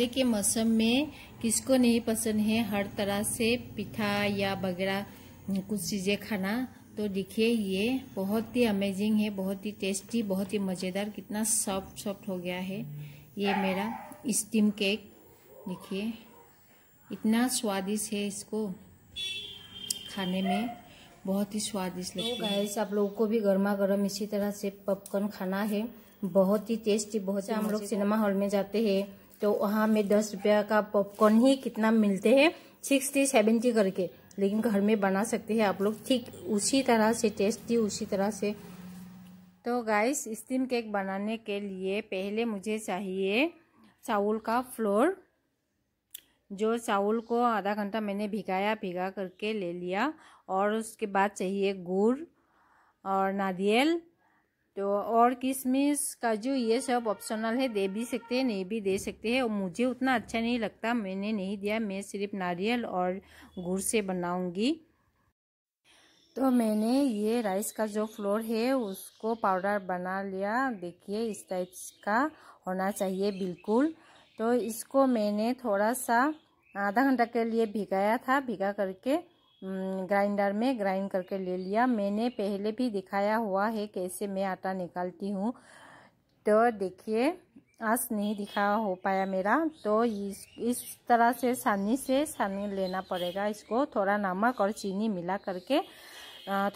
ठंडे के मौसम में किसको नहीं पसंद है हर तरह से पिठा या वगैरह कुछ चीज़ें खाना तो देखिए ये बहुत ही अमेजिंग है बहुत ही टेस्टी बहुत ही मज़ेदार कितना सॉफ्ट सॉफ्ट हो गया है ये मेरा स्टीम केक देखिए इतना स्वादिष्ट है इसको खाने में बहुत ही स्वादिष्ट तो लगता है तो आप लोगों को भी गर्मा गर्म इसी तरह से पपकॉर्न खाना है बहुत ही टेस्टी बहुत हम लोग सिनेमा हॉल में जाते हैं तो वहाँ में दस रुपया का पॉपकॉर्न ही कितना मिलते हैं सिक्सटी सेवेंटी करके लेकिन घर में बना सकते हैं आप लोग ठीक उसी तरह से टेस्टी उसी तरह से तो गाइस स्टीम केक बनाने के लिए पहले मुझे चाहिए चावल का फ्लोर जो चावल को आधा घंटा मैंने भिगाया भिगा करके ले लिया और उसके बाद चाहिए गुड़ और नारियल तो और किशमिश काजू ये सब ऑप्शनल है दे भी सकते हैं नहीं भी दे सकते हैं और मुझे उतना अच्छा नहीं लगता मैंने नहीं दिया मैं सिर्फ नारियल और गुड़ से बनाऊंगी तो मैंने ये राइस का जो फ्लोर है उसको पाउडर बना लिया देखिए इस टाइप का होना चाहिए बिल्कुल तो इसको मैंने थोड़ा सा आधा घंटा के लिए भिगाया था भिगा करके हम्म, ग्राइंडर में ग्राइंड करके ले लिया मैंने पहले भी दिखाया हुआ है कैसे मैं आटा निकालती हूँ तो देखिए आज नहीं दिखा हो पाया मेरा तो इस इस तरह से सानी से सानी लेना पड़ेगा इसको थोड़ा नमक और चीनी मिला करके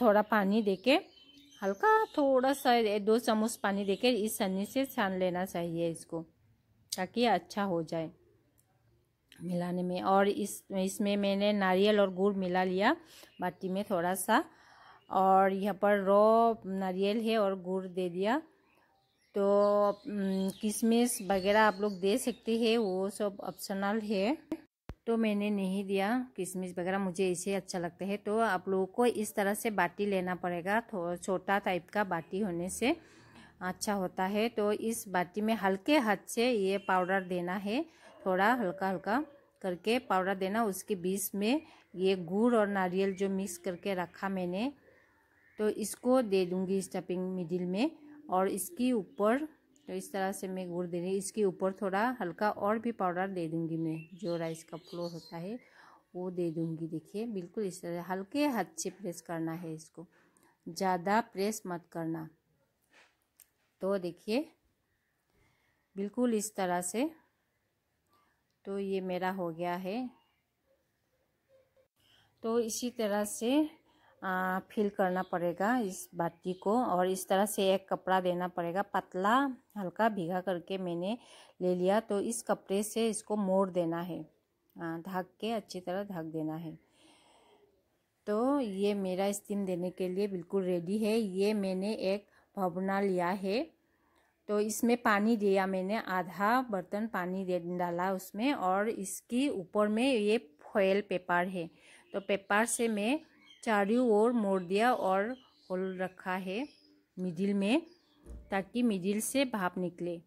थोड़ा पानी देके हल्का थोड़ा सा दो चम्मच पानी देके इस सानी से छान लेना चाहिए इसको ताकि अच्छा हो जाए मिलाने में और इस इसमें मैंने नारियल और गुड़ मिला लिया बाटी में थोड़ा सा और यहाँ पर रॉ नारियल है और गुड़ दे दिया तो किशमिश वगैरह आप लोग दे सकते हैं वो सब ऑप्शनल है तो मैंने नहीं दिया किशमिश वगैरह मुझे इसे अच्छा लगता है तो आप लोगों को इस तरह से बाटी लेना पड़ेगा थोड़ा छोटा टाइप का बाटी होने से अच्छा होता है तो इस बाटी में हल्के हाथ से ये पाउडर देना है थोड़ा हल्का हल्का करके पाउडर देना उसके बीच में ये गुड़ और नारियल जो मिक्स करके रखा मैंने तो इसको दे दूँगी स्टफिंग मिडिल में और इसके ऊपर तो इस तरह से मैं गुड़ दे रही इसके ऊपर थोड़ा हल्का और भी पाउडर दे दूँगी मैं जो राइस का फ्लोर होता है वो दे दूँगी देखिए बिल्कुल इस तरह हल्के हाथ से प्रेस करना है इसको ज़्यादा प्रेस मत करना तो देखिए बिल्कुल इस तरह से तो ये मेरा हो गया है तो इसी तरह से आ, फिल करना पड़ेगा इस बाटी को और इस तरह से एक कपड़ा देना पड़ेगा पतला हल्का भीगा करके मैंने ले लिया तो इस कपड़े से इसको मोड़ देना है ढक के अच्छी तरह ढक देना है तो ये मेरा स्टीम देने के लिए बिल्कुल रेडी है ये मैंने एक भवना लिया है तो इसमें पानी दिया मैंने आधा बर्तन पानी दे डाला उसमें और इसकी ऊपर में ये फॉयल पेपर है तो पेपर से मैं चारों ओर मोड़ दिया और होल रखा है मिडिल में ताकि मिडिल से भाप निकले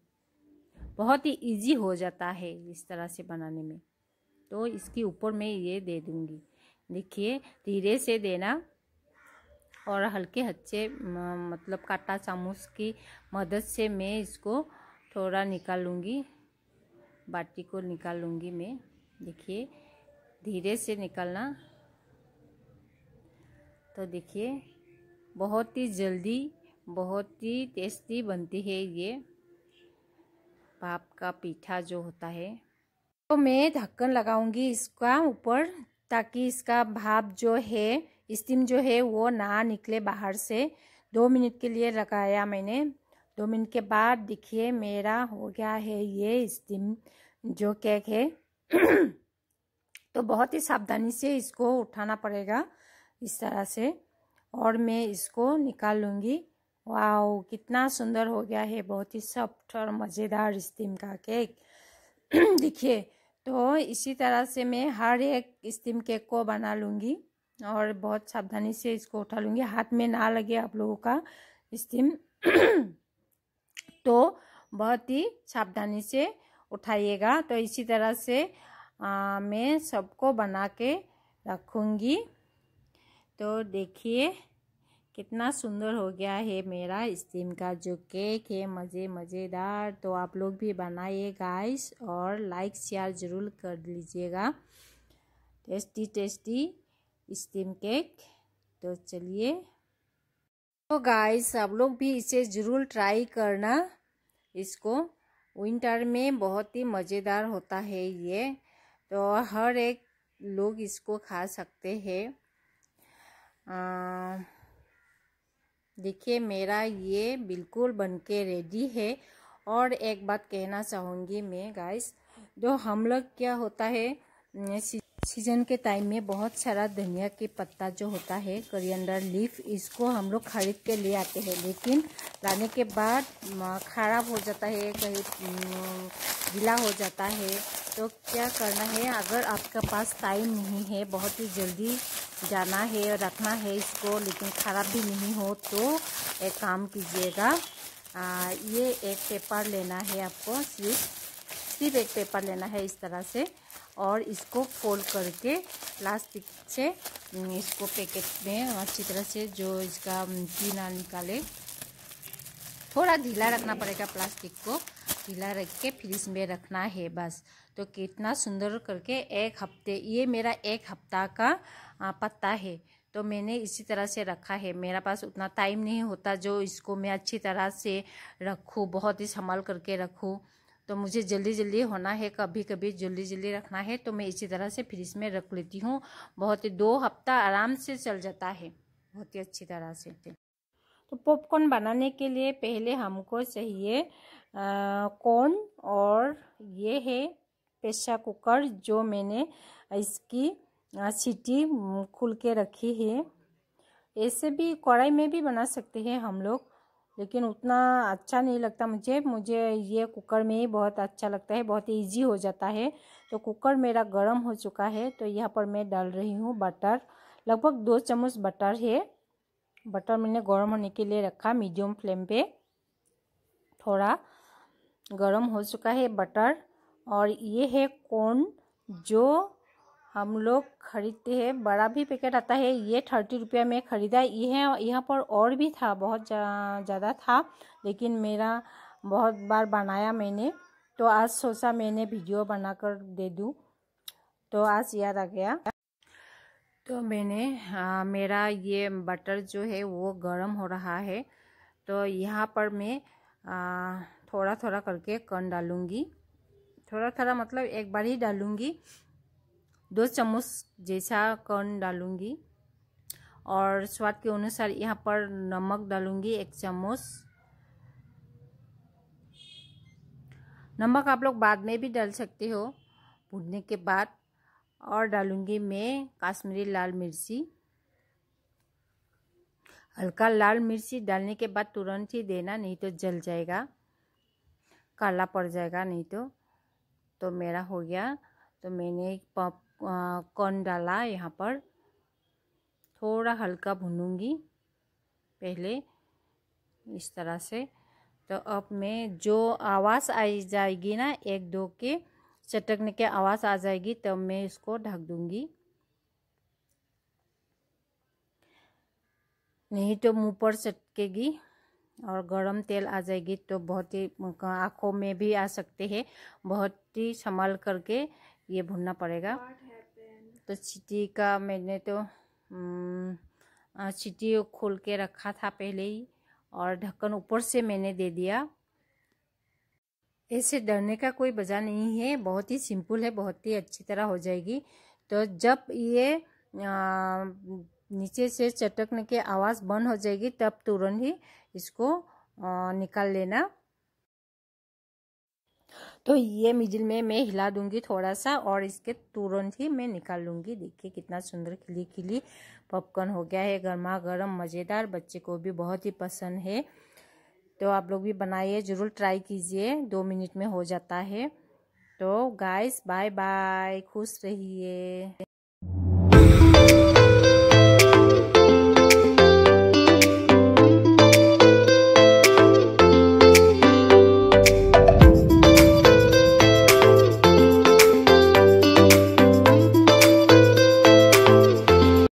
बहुत ही इजी हो जाता है इस तरह से बनाने में तो इसके ऊपर मैं ये दे दूँगी देखिए धीरे से देना और हल्के हच्चे मतलब काटा चामुस की मदद से मैं इसको थोड़ा निकाल लूँगी बाटी को निकाल लूँगी मैं देखिए धीरे से निकालना तो देखिए बहुत ही जल्दी बहुत ही टेस्टी बनती है ये भाप का पीठा जो होता है तो मैं ढक्कन लगाऊंगी इसका ऊपर ताकि इसका भाप जो है स्टीम जो है वो ना निकले बाहर से दो मिनट के लिए लगाया मैंने दो मिनट के बाद देखिए मेरा हो गया है ये स्टीम जो केक है तो बहुत ही सावधानी से इसको उठाना पड़ेगा इस तरह से और मैं इसको निकाल लूँगी वाओ कितना सुंदर हो गया है बहुत ही सॉफ्ट और मज़ेदार स्टीम का केक देखिए तो इसी तरह से मैं हर एक स्टीम केक को बना लूँगी और बहुत सावधानी से इसको उठा लूँगी हाथ में ना लगे आप लोगों का स्टीम तो बहुत ही सावधानी से उठाइएगा तो इसी तरह से आ, मैं सबको बना के रखूँगी तो देखिए कितना सुंदर हो गया है मेरा स्टीम का जो केक है मज़े मज़ेदार तो आप लोग भी बनाइए गाइस और लाइक शेयर ज़रूर कर लीजिएगा टेस्टी टेस्टी स्टीम केक तो चलिए तो गाइस आप लोग भी इसे ज़रूर ट्राई करना इसको विंटर में बहुत ही मज़ेदार होता है ये तो हर एक लोग इसको खा सकते हैं देखिए मेरा ये बिल्कुल बनके रेडी है और एक बात कहना चाहूँगी मैं गाइस जो हम लोग क्या होता है सीजन के टाइम में बहुत सारा धनिया के पत्ता जो होता है करियंडर लीफ इसको हम लोग खरीद के ले आते हैं लेकिन लाने के बाद खराब हो जाता है कहीं गीला हो जाता है तो क्या करना है अगर आपके पास टाइम नहीं है बहुत ही जल्दी जाना है रखना है इसको लेकिन ख़राब भी नहीं हो तो एक काम कीजिएगा ये एक पेपर लेना है आपको सिर्फ सिर्फ एक पेपर लेना है इस तरह से और इसको फोल्ड करके प्लास्टिक से हम्म, इसको पैकेट में अच्छी तरह से जो इसका पीना हम्म, निकाले थोड़ा ढीला रखना पड़ेगा प्लास्टिक को ढीला रख के फ्रिज में रखना है बस तो कितना सुंदर करके एक हफ्ते ये मेरा एक हफ्ता का पत्ता है तो मैंने इसी तरह से रखा है मेरा पास उतना टाइम नहीं होता जो इसको मैं अच्छी तरह से रखूँ बहुत ही संभाल करके रखूँ तो मुझे जल्दी जल्दी होना है कभी कभी जल्दी जल्दी रखना है तो मैं इसी तरह से फ्रिज में रख लेती हूँ बहुत ही दो हफ्ता आराम से चल जाता है बहुत ही अच्छी तरह से तो पॉपकॉर्न बनाने के लिए पहले हमको चाहिए कॉर्न और ये है प्रेशर कुकर जो मैंने इसकी सीटी खुल के रखी है ऐसे भी कढ़ाई में भी बना सकते हैं हम लोग लेकिन उतना अच्छा नहीं लगता मुझे मुझे ये कुकर में ही बहुत अच्छा लगता है बहुत इजी हो जाता है तो कुकर मेरा गर्म हो चुका है तो यहाँ पर मैं डाल रही हूँ बटर लगभग दो चम्मच बटर है बटर मैंने गर्म होने के लिए रखा मीडियम फ्लेम पे थोड़ा गर्म हो चुका है बटर और ये है कॉर्न जो हम लोग ख़रीदते हैं बड़ा भी पैकेट आता है ये थर्टी रुपया में ख़रीदा यह यहाँ पर और भी था बहुत ज़्यादा था लेकिन मेरा बहुत बार बनाया मैंने तो आज सोचा मैंने वीडियो बनाकर दे दूँ तो आज याद आ गया तो मैंने आ, हाँ, मेरा ये बटर जो है वो गर्म हो रहा है तो यहाँ पर मैं आ, थोड़ा थोड़ा करके कन डालूँगी थोड़ा थोड़ा मतलब एक बार ही डालूँगी दो चम्मच जैसा कर्न डालूँगी और स्वाद के अनुसार यहाँ पर नमक डालूँगी एक चम्मच नमक आप लोग बाद में भी डाल सकते हो भूनने के बाद और डालूँगी मैं काश्मीरी लाल मिर्ची हल्का लाल मिर्ची डालने के बाद तुरंत ही देना नहीं तो जल जाएगा काला पड़ जाएगा नहीं तो तो मेरा हो गया तो मैंने एक कॉर्न डाला यहाँ पर थोड़ा हल्का भूनूंगी पहले इस तरह से तो अब मैं जो आवाज़ आ जाएगी ना एक दो के चटकने के आवाज़ आ जाएगी तब तो मैं इसको ढक दूंगी नहीं तो मुंह पर चटकेगी और गरम तेल आ जाएगी तो बहुत ही आँखों में भी आ सकते हैं बहुत ही संभाल करके ये भुनना पड़ेगा तो चिट्टी का मैंने तो चिट्टी खोल के रखा था पहले ही और ढक्कन ऊपर से मैंने दे दिया ऐसे डरने का कोई वजह नहीं है बहुत ही सिंपल है बहुत ही अच्छी तरह हो जाएगी तो जब ये आ, नीचे से चटकने की आवाज़ बंद हो जाएगी तब तुरंत ही इसको आ, निकाल लेना तो ये मिजिल में मैं हिला दूंगी थोड़ा सा और इसके तुरंत ही मैं निकाल लूँगी देखिए कितना सुंदर खिली खिली पॉपकॉर्न हो गया है गर्मा गर्म मज़ेदार बच्चे को भी बहुत ही पसंद है तो आप लोग भी बनाइए ज़रूर ट्राई कीजिए दो मिनट में हो जाता है तो गाइस बाय बाय खुश रहिए